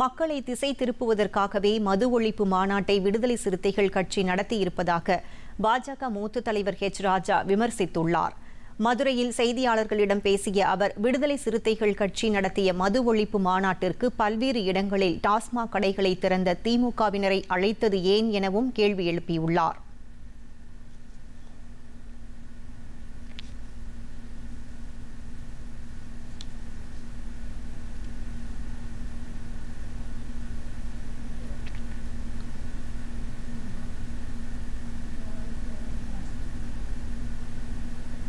மக்களை திசை திருப்புவதற்காகவே மது ஒழிப்பு மாநாட்டை விடுதலை சிறுத்தைகள் கட்சி நடத்தியிருப்பதாக பாஜக மூத்த தலைவர் ஹெச் ராஜா விமர்சித்துள்ளார் மதுரையில் செய்தியாளர்களிடம் பேசிய அவர் விடுதலை சிறுத்தைகள் கட்சி நடத்திய மது ஒழிப்பு மாநாட்டிற்கு பல்வேறு இடங்களில் டாஸ்மாக் கடைகளை திறந்த திமுகவினரை அழைத்தது ஏன் எனவும் கேள்வி எழுப்பியுள்ளார்